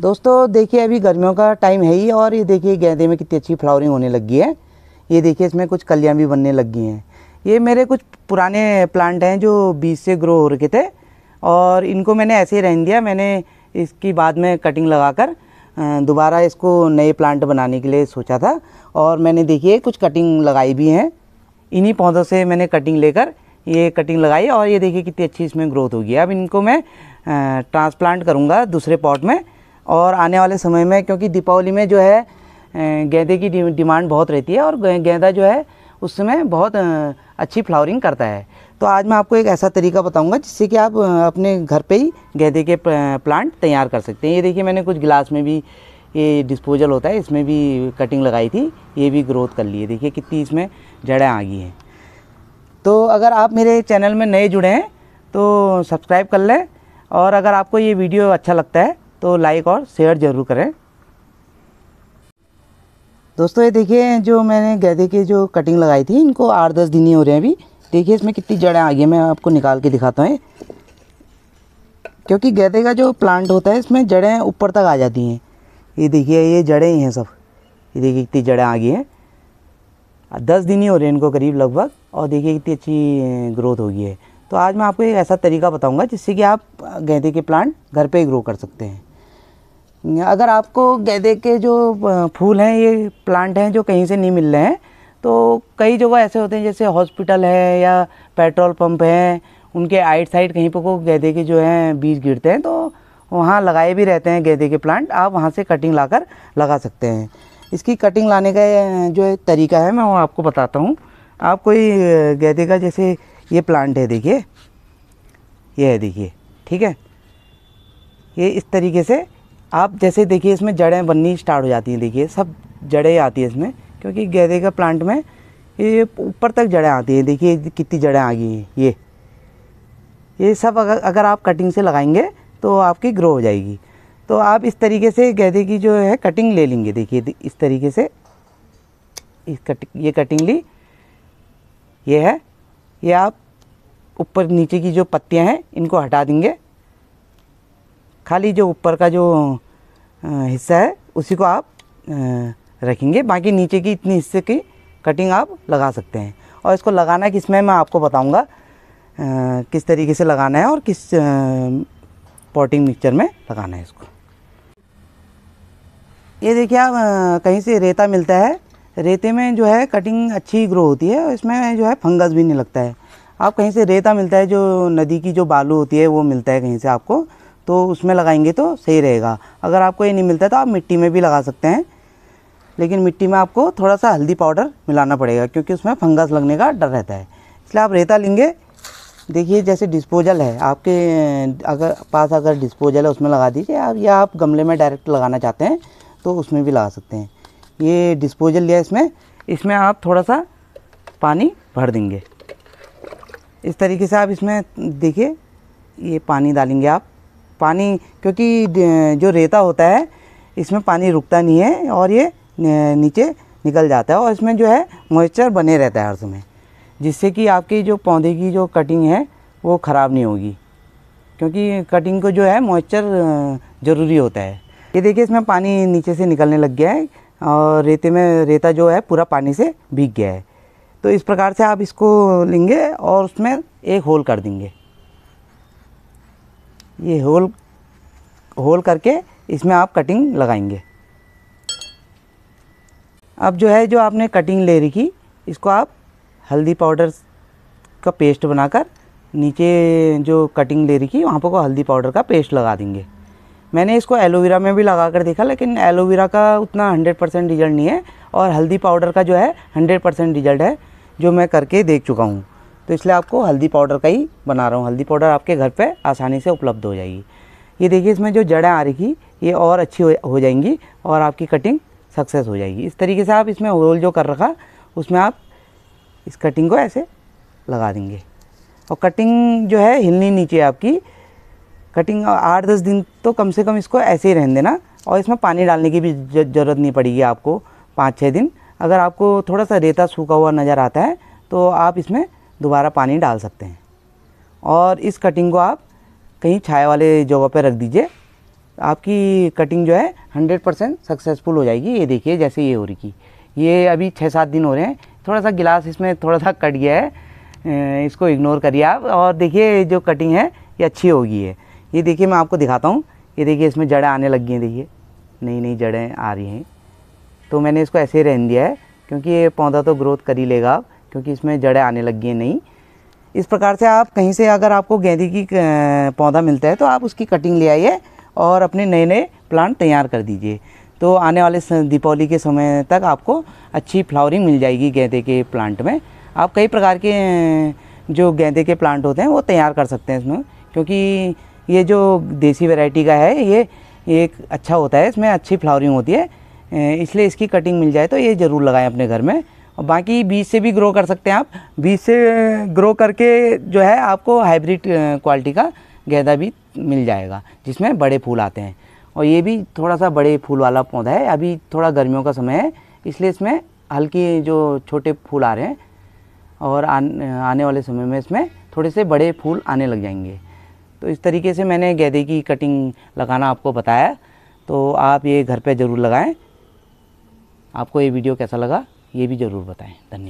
दोस्तों देखिए अभी गर्मियों का टाइम है ही और ये देखिए गेंदे में कितनी अच्छी फ्लावरिंग होने लगी है ये देखिए इसमें कुछ कलियाँ भी बनने लगी हैं ये मेरे कुछ पुराने प्लांट हैं जो बीज से ग्रो हो रखे थे और इनको मैंने ऐसे ही रहने दिया मैंने इसकी बाद में कटिंग लगाकर दोबारा इसको नए प्लांट बनाने के लिए सोचा था और मैंने देखिए कुछ कटिंग लगाई भी हैं इन्हीं पौधों से मैंने कटिंग लेकर ये कटिंग लगाई और ये देखिए कितनी अच्छी इसमें ग्रोथ होगी अब इनको मैं ट्रांसप्लांट करूँगा दूसरे पॉट में और आने वाले समय में क्योंकि दीपावली में जो है गेंदे की डिमांड बहुत रहती है और गेंदा जो है उस समय बहुत अच्छी फ्लावरिंग करता है तो आज मैं आपको एक ऐसा तरीका बताऊंगा जिससे कि आप अपने घर पे ही गेंदे के प्लांट तैयार कर सकते हैं ये देखिए मैंने कुछ गिलास में भी ये डिस्पोजल होता है इसमें भी कटिंग लगाई थी ये भी ग्रोथ कर ली है देखिए कितनी इसमें जड़ें आ गई हैं तो अगर आप मेरे चैनल में नए जुड़े हैं तो सब्सक्राइब कर लें और अगर आपको ये वीडियो अच्छा लगता है तो लाइक और शेयर ज़रूर करें दोस्तों ये देखिए जो मैंने गैदे की जो कटिंग लगाई थी इनको आठ दस दिन ही हो रहे हैं अभी देखिए इसमें कितनी जड़ें आ गई मैं आपको निकाल के दिखाता हूँ क्योंकि गैदे का जो प्लांट होता है इसमें जड़ें ऊपर तक आ जाती हैं ये देखिए ये जड़ें ही हैं सब ये देखिए कितनी जड़ें आ गई हैं दस दिन ही हो रहे हैं इनको करीब लगभग और देखिए कितनी अच्छी ग्रोथ हो गई है तो आज मैं आपको एक ऐसा तरीका बताऊँगा जिससे कि आप गेंदे के प्लांट घर ही ग्रो कर सकते हैं अगर आपको गेंदे के जो फूल हैं ये प्लांट हैं जो कहीं से नहीं मिल रहे हैं तो कई जगह ऐसे होते हैं जैसे हॉस्पिटल है या पेट्रोल पंप है उनके आइट साइड कहीं पर को गेंदे के जो हैं बीज गिरते हैं तो वहाँ लगाए भी रहते हैं गेंदे के प्लांट आप वहाँ से कटिंग ला लगा सकते हैं इसकी कटिंग लाने का जो तरीका है मैं वो आपको बताता हूँ आप कोई गेंदे का जैसे ये प्लांट है देखिए ये है देखिए ठीक है ये इस तरीके से आप जैसे देखिए इसमें जड़ें बननी स्टार्ट हो जाती हैं देखिए सब जड़ें आती हैं इसमें क्योंकि गेंदे का प्लांट में ये ऊपर तक जड़ें आती हैं देखिए कितनी जड़ें आ गई हैं ये ये सब अगर अगर आप कटिंग से लगाएंगे तो आपकी ग्रो हो जाएगी तो आप इस तरीके से गेंदे की जो है कटिंग ले लेंगे देखिए इस तरीके से इस कटिंग ये कटिंग ली ये है ये आप ऊपर नीचे की जो पत्तियाँ हैं इनको हटा देंगे खाली जो ऊपर का जो हिस्सा है उसी को आप रखेंगे बाकी नीचे की इतनी हिस्से की कटिंग आप लगा सकते हैं और इसको लगाना किसमें मैं आपको बताऊंगा किस तरीके से लगाना है और किस पॉटिंग मिक्सचर में लगाना है इसको ये देखिए आप कहीं से रेता मिलता है रेते में जो है कटिंग अच्छी ग्रो होती है और इसमें जो है फंगस भी नहीं लगता है आप कहीं से रेता मिलता है जो नदी की जो बालू होती है वो मिलता है कहीं से आपको तो उसमें लगाएंगे तो सही रहेगा अगर आपको ये नहीं मिलता तो आप मिट्टी में भी लगा सकते हैं लेकिन मिट्टी में आपको थोड़ा सा हल्दी पाउडर मिलाना पड़ेगा क्योंकि उसमें फंगस लगने का डर रहता है इसलिए आप रेता लेंगे देखिए जैसे डिस्पोजल है आपके अगर पास अगर डिस्पोजल है उसमें लगा दीजिए आप या आप गमले में डायरेक्ट लगाना चाहते हैं तो उसमें भी लगा सकते हैं ये डिस्पोजल लिया इसमें इसमें आप थोड़ा सा पानी भर देंगे इस तरीके से आप इसमें देखिए ये पानी डालेंगे आप पानी क्योंकि जो रेता होता है इसमें पानी रुकता नहीं है और ये नीचे निकल जाता है और इसमें जो है मॉइस्चर बने रहता है हर समय जिससे कि आपकी जो पौधे की जो कटिंग है वो ख़राब नहीं होगी क्योंकि कटिंग को जो है मॉइस्चर ज़रूरी होता है ये देखिए इसमें पानी नीचे से निकलने लग गया है और रेते में रेता जो है पूरा पानी से भीग गया है तो इस प्रकार से आप इसको लेंगे और उसमें एक होल कर देंगे ये होल होल करके इसमें आप कटिंग लगाएंगे अब जो है जो आपने कटिंग ले रखी इसको आप हल्दी पाउडर का पेस्ट बनाकर नीचे जो कटिंग ले रखी वहाँ पर हल्दी पाउडर का पेस्ट लगा देंगे मैंने इसको एलोवेरा में भी लगा कर देखा लेकिन एलोवेरा का उतना हंड्रेड परसेंट रिजल्ट नहीं है और हल्दी पाउडर का जो है हंड्रेड परसेंट रिजल्ट है जो मैं करके देख चुका हूँ तो इसलिए आपको हल्दी पाउडर का ही बना रहा हूँ हल्दी पाउडर आपके घर पे आसानी से उपलब्ध हो जाएगी ये देखिए इसमें जो जड़ें आ रही थी ये और अच्छी हो जाएंगी और आपकी कटिंग सक्सेस हो जाएगी इस तरीके से आप इसमें होल जो कर रखा उसमें आप इस कटिंग को ऐसे लगा देंगे और कटिंग जो है हिलनी नीचे आपकी कटिंग आठ दस दिन तो कम से कम इसको ऐसे ही रहने देना और इसमें पानी डालने की भी ज़रूरत नहीं पड़ेगी आपको पाँच छः दिन अगर आपको थोड़ा सा रेता सूखा हुआ नज़र आता है तो आप इसमें दोबारा पानी डाल सकते हैं और इस कटिंग को आप कहीं छाए वाले जगह पर रख दीजिए आपकी कटिंग जो है 100 परसेंट सक्सेसफुल हो जाएगी ये देखिए जैसे ये हो रही की ये अभी छः सात दिन हो रहे हैं थोड़ा सा गिलास इसमें थोड़ा सा कट गया है इसको इग्नोर करिए आप और देखिए जो कटिंग है ये अच्छी होगी है ये देखिए मैं आपको दिखाता हूँ ये देखिए इसमें जड़ें आने लगी हैं देखिए नई नई जड़ें आ रही हैं तो मैंने इसको ऐसे ही रहन दिया है क्योंकि ये पौधा तो ग्रोथ कर ही लेगा आप क्योंकि इसमें जड़ें आने लगी हैं नहीं इस प्रकार से आप कहीं से अगर आपको गेंदे की पौधा मिलता है तो आप उसकी कटिंग ले आइए और अपने नए नए प्लांट तैयार कर दीजिए तो आने वाले दीपावली के समय तक आपको अच्छी फ्लावरिंग मिल जाएगी गेंदे के प्लांट में आप कई प्रकार के जो गेंदे के प्लांट होते हैं वो तैयार कर सकते हैं इसमें क्योंकि ये जो देसी वैरायटी का है ये एक अच्छा होता है इसमें अच्छी फ्लावरिंग होती है इसलिए इसकी कटिंग मिल जाए तो ये ज़रूर लगाएं अपने घर में और बाकी बीज से भी ग्रो कर सकते हैं आप बीज से ग्रो करके जो है आपको हाइब्रिड क्वालिटी का गेंदा भी मिल जाएगा जिसमें बड़े फूल आते हैं और ये भी थोड़ा सा बड़े फूल वाला पौधा है अभी थोड़ा गर्मियों का समय है इसलिए इसमें हल्की जो छोटे फूल आ रहे हैं और आने वाले समय में इसमें थोड़े से बड़े फूल आने लग जाएंगे तो इस तरीके से मैंने गेंदे की कटिंग लगाना आपको बताया तो आप ये घर पे ज़रूर लगाएं आपको ये वीडियो कैसा लगा ये भी ज़रूर बताएँ धन्यवाद